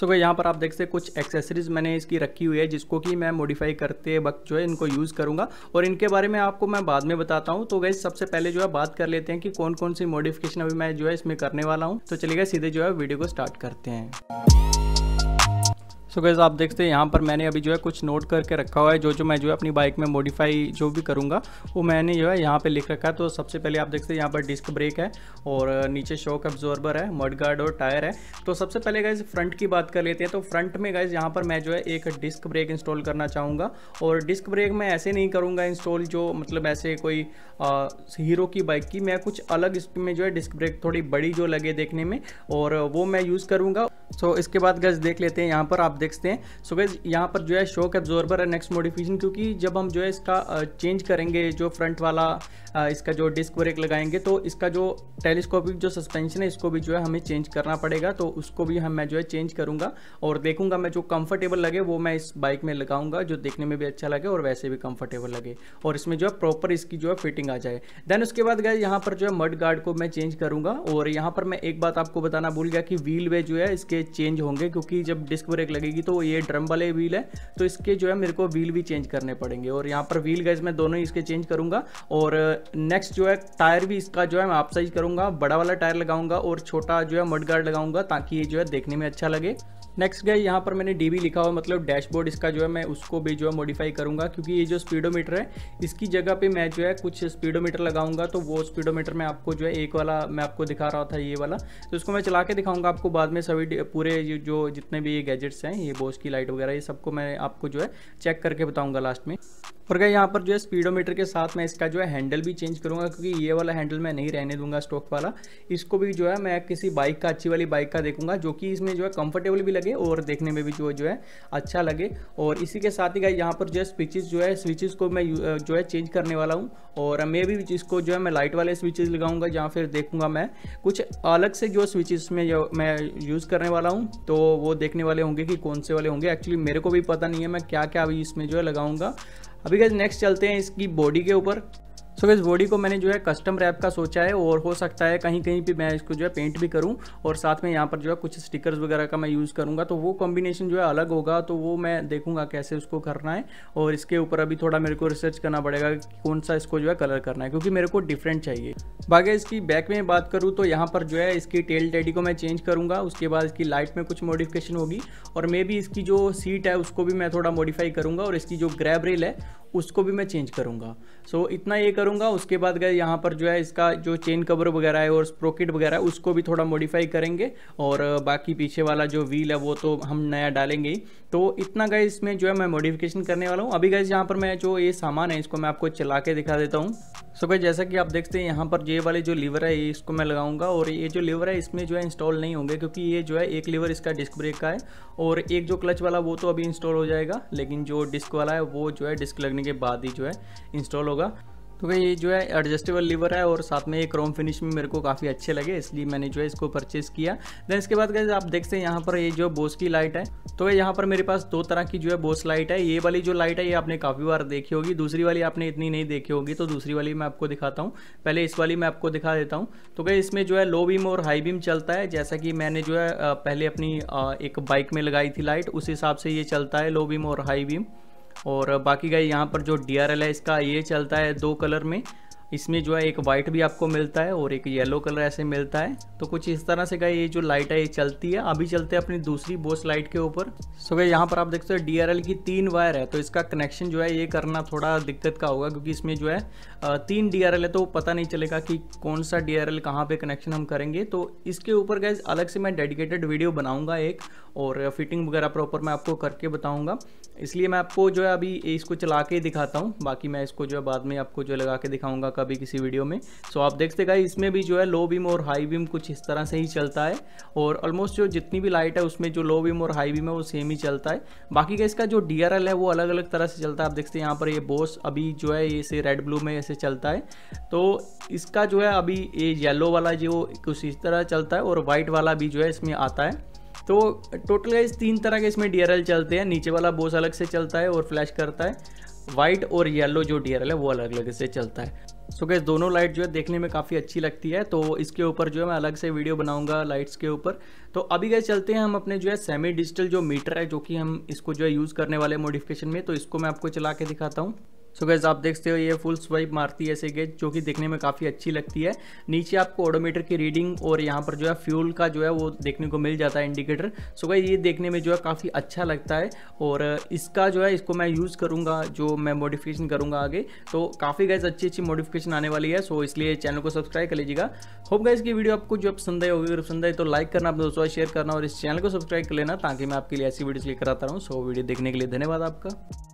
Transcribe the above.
सो गए यहाँ पर आप देख सकते कुछ एक्सेसरीज मैंने इसकी रखी हुई है जिसको कि मैं मॉडिफाई करते वक्त जो है इनको यूज़ करूँगा और इनके बारे में आपको मैं बाद में बताता हूँ तो गई सबसे पहले जो है बात कर लेते हैं कि कौन कौन सी मॉडिफिकेशन अभी मैं जो है इसमें करने वाला हूँ तो चलिएगा सीधे जो है वीडियो को स्टार्ट करते हैं सो गैस गैज़ आप देखते हैं यहाँ पर मैंने अभी जो है कुछ नोट करके रखा हुआ है जो जो मैं जो है अपनी बाइक में मॉडिफाई जो भी करूँगा वो मैंने जो है यहाँ पे लिख रखा है तो सबसे पहले आप देखते हैं यहाँ पर डिस्क ब्रेक है और नीचे शॉक एब्जॉर्बर है गार्ड और टायर है तो सबसे पहले गैस फ्रंट की बात कर लेते हैं तो फ्रंट में गैस यहाँ पर मैं जो है एक डिस्क ब्रेक इंस्टॉल करना चाहूँगा और डिस्क ब्रेक मैं ऐसे नहीं करूँगा इंस्टॉल जो मतलब ऐसे कोई हीरो की बाइक की मैं कुछ अलग इसमें जो है डिस्क ब्रेक थोड़ी बड़ी जो लगे देखने में और वो मैं यूज़ करूँगा सो so, इसके बाद गज देख लेते हैं यहाँ पर आप देखते हैं सो गज यहाँ पर जो है शॉक एब्जॉर्बर है नेक्स्ट मॉडिफिकेशन क्योंकि जब हम जो है इसका चेंज करेंगे जो फ्रंट वाला इसका जो डिस्क ब्रेक लगाएंगे तो इसका जो टेलीस्कोपिक जो सस्पेंशन है इसको भी जो है हमें चेंज करना पड़ेगा तो उसको भी हम मैं जो है चेंज करूँगा और देखूँगा मैं जो कम्फर्टेबल लगे वो मैं इस बाइक में लगाऊंगा जो देखने में भी अच्छा लगे और वैसे भी कम्फर्टेबल लगे और इसमें जो है प्रॉपर इसकी जो है फिटिंग आ जाए देन उसके बाद गए यहाँ पर जो है मड गार्ड को मैं चेंज करूँगा और यहाँ पर मैं एक बात आपको बताना भूल गया कि व्हील वे जो है इसके चेंज होंगे क्योंकि जब डिस्क ब्रेक लगेगी तो ये ड्रम वाले व्हील है तो इसके जो है मेरे को व्हील भी चेंज करने पड़ेंगे और यहाँ पर व्हील गैस मैं दोनों ही इसके चेंज करूँगा और नेक्स्ट जो है टायर भी इसका जो है मैं आप साइज करूँगा बड़ा वाला टायर लगाऊंगा और छोटा जो है मड गार्ड लगाऊंगा ताकि ये जो है देखने में अच्छा लगे नेक्स्ट गए यहाँ पर मैंने डी लिखा हुआ मतलब डैशबोर्ड इसका जो है मैं उसको भी जो है मॉडिफाई करूँगा क्योंकि ये जो स्पीडोमीटर है इसकी जगह पे मैं जो है कुछ स्पीडोमीटर लगाऊंगा तो वो स्पीडोमीटर में आपको जो है एक वाला मैं आपको दिखा रहा था ये वाला तो इसको मैं चला के दिखाऊंगा आपको बाद में सभी पूरे जो जितने भी ये गैजेट्स हैं ये बोस की लाइट वगैरह ये सबको मैं आपको जो है चेक करके बताऊँगा लास्ट में और क्या यहाँ पर जो है स्पीडोमीटर के साथ मैं इसका जो है हैंडल भी चेंज करूँगा क्योंकि ये वाला हैंडल मैं नहीं रहने दूंगा स्टॉक वाला इसको भी जो है मैं किसी बाइक का अच्छी वाली बाइक का देखूंगा जो कि इसमें जो है कंफर्टेबल भी लगे और देखने में भी जो जो है अच्छा लगे और इसी के साथ ही गाई यहाँ पर जो है स्विचेज जो है स्विचेज को मैं जो है चेंज करने वाला हूँ और मैं भी इसको जो है मैं लाइट वाले स्विचेज लगाऊंगा या फिर देखूंगा मैं कुछ अलग से जो स्विचेस में जो मैं यूज़ करने वाला हूँ तो वो देखने वाले होंगे कि कौन से वाले होंगे एक्चुअली मेरे को भी पता नहीं है मैं क्या क्या अभी इसमें जो है लगाऊंगा अभी अभी गैस नेक्स्ट चलते हैं इसकी बॉडी के ऊपर सो इस बॉडी को मैंने जो है कस्टम रैप का सोचा है और हो सकता है कहीं कहीं पे मैं इसको जो है पेंट भी करूं और साथ में यहाँ पर जो है कुछ स्टिकर्स वगैरह का मैं यूज़ करूंगा तो वो कॉम्बिनेशन जो है अलग होगा तो वो मैं देखूंगा कैसे उसको करना है और इसके ऊपर अभी थोड़ा मेरे को रिसर्च करना पड़ेगा कि कौन सा इसको जो है कलर करना है क्योंकि मेरे को डिफरेंट चाहिए बाकी इसकी बैक में बात करूँ तो यहाँ पर जो है इसकी टेल टेडी को मैं चेंज करूँगा उसके बाद इसकी लाइट में कुछ मॉडिफिकेशन होगी और मे भी इसकी जो सीट है उसको भी मैं थोड़ा मॉडिफाई करूँगा और इसकी जो ग्रैब रेल है उसको भी मैं चेंज करूँगा सो so, इतना ये करूँगा उसके बाद गए यहाँ पर जो है इसका जो चेन कवर वगैरह है और स्प्रोकेट वगैरह है उसको भी थोड़ा मॉडिफाई करेंगे और बाकी पीछे वाला जो व्हील है वो तो हम नया डालेंगे ही तो इतना गए इसमें जो है मैं मॉडिफिकेशन करने वाला हूँ अभी गए यहाँ पर मैं जो ये सामान है इसको मैं आपको चला के दिखा देता हूँ सो भाई जैसा कि आप देखते हैं यहाँ पर ये वाले जो लीवर है इसको मैं लगाऊंगा और ये जो लीवर है इसमें जो है इंस्टॉल नहीं होंगे क्योंकि ये जो है एक लीवर इसका डिस्क ब्रेक का है और एक जो क्लच वाला वो तो अभी इंस्टॉल हो जाएगा लेकिन जो डिस्क वाला है वो जो है डिस्क लगने के बाद ही जो है इंस्टॉल होगा तो भाई ये जो है एडजस्टेबल लीवर है और साथ में ये क्रोम फिनिश में मेरे को काफ़ी अच्छे लगे इसलिए मैंने जो है इसको परचेज़ किया देन इसके बाद आप देखते हैं यहाँ पर ये जो बोस की लाइट है तो यहाँ पर मेरे पास दो तरह की जो है बोस लाइट है ये वाली जो लाइट है ये आपने काफ़ी बार देखी होगी दूसरी वाली आपने इतनी नहीं देखी होगी तो दूसरी वाली मैं आपको दिखाता हूँ पहले इस वाली मैं आपको दिखा देता हूँ तो क्या इसमें जो है लो बीम और हाई बीम चलता है जैसा कि मैंने जो है पहले अपनी एक बाइक में लगाई थी लाइट उस हिसाब से ये चलता है लो बीम और हाई बीम और बाकी गई यहाँ पर जो डी है इसका ये चलता है दो कलर में इसमें जो है एक वाइट भी आपको मिलता है और एक येलो कलर ऐसे मिलता है तो कुछ इस तरह से गई ये जो लाइट है ये चलती है अभी चलते हैं अपनी दूसरी बोस लाइट के ऊपर सो गई यहाँ पर आप देख सकते हो डी की तीन वायर है तो इसका कनेक्शन जो है ये करना थोड़ा दिक्कत का होगा क्योंकि इसमें जो है तीन डी है तो पता नहीं चलेगा कि कौन सा डी आर कहाँ पर कनेक्शन हम करेंगे तो इसके ऊपर गए अलग से मैं डेडिकेटेड वीडियो बनाऊँगा एक और फिटिंग वगैरह प्रॉपर मैं आपको करके बताऊँगा इसलिए मैं आपको जो है अभी इसको चला के दिखाता हूँ बाकी मैं इसको जो है बाद में आपको जो लगा के दिखाऊँगा कभी किसी वीडियो में सो आप देखते गए इसमें भी जो है लो बीम और हाई बीम कुछ इस तरह से ही चलता है और ऑलमोस्ट जो जितनी भी लाइट है उसमें जो लो बीम और हाई बीम है वो सेम ही चलता है बाकी का इसका जो डी है वो अलग अलग तरह से चलता है आप देखते हैं यहाँ पर ये बोस अभी जो है इसे रेड ब्लू में ऐसे चलता है तो इसका जो है अभी ये येलो वाला जो कुछ इस तरह चलता है और वाइट वाला भी जो है इसमें आता है तो टोटल गाइज तीन तरह के इसमें डी चलते हैं नीचे वाला बोस अलग से चलता है और फ्लैश करता है वाइट और येलो जो डी है वो अलग अलग से चलता है सो गैस दोनों लाइट जो है देखने में काफ़ी अच्छी लगती है तो इसके ऊपर जो है मैं अलग से वीडियो बनाऊंगा लाइट्स के ऊपर तो अभी गए चलते हैं हम अपने जो है सेमी डिजिटल जो मीटर है जो कि हम इसको जो है यूज़ करने वाले मॉडिफिकेशन में तो इसको मैं आपको चला के दिखाता हूँ सो गैस आप देखते हो ये फुल स्वाइप मारती है ऐसे गेज जो कि देखने में काफ़ी अच्छी लगती है नीचे आपको ओडोमीटर की रीडिंग और यहाँ पर जो है फ्यूल का जो है वो देखने को मिल जाता है इंडिकेटर सो गैस ये देखने में जो है काफ़ी अच्छा लगता है और इसका जो है इसको मैं यूज़ करूँगा जो मैं मॉडिफिकेशन करूँगा आगे तो काफ़ी गैस अच्छी अच्छी मॉडिफिकेशन आने वाली है सो इसलिए चैनल को सब्सक्राइब कर लीजिएगा होप गैस की वीडियो आपको जो पसंद आई होगी अगर पसंद आई तो लाइक करना अपने दोस्तों शेयर करना और इस चैनल को सब्सक्राइब कर लेना ताकि मैं आपके लिए ऐसी वीडियो लेकर आता रहूँ सो वीडियो देखने के लिए धन्यवाद आपका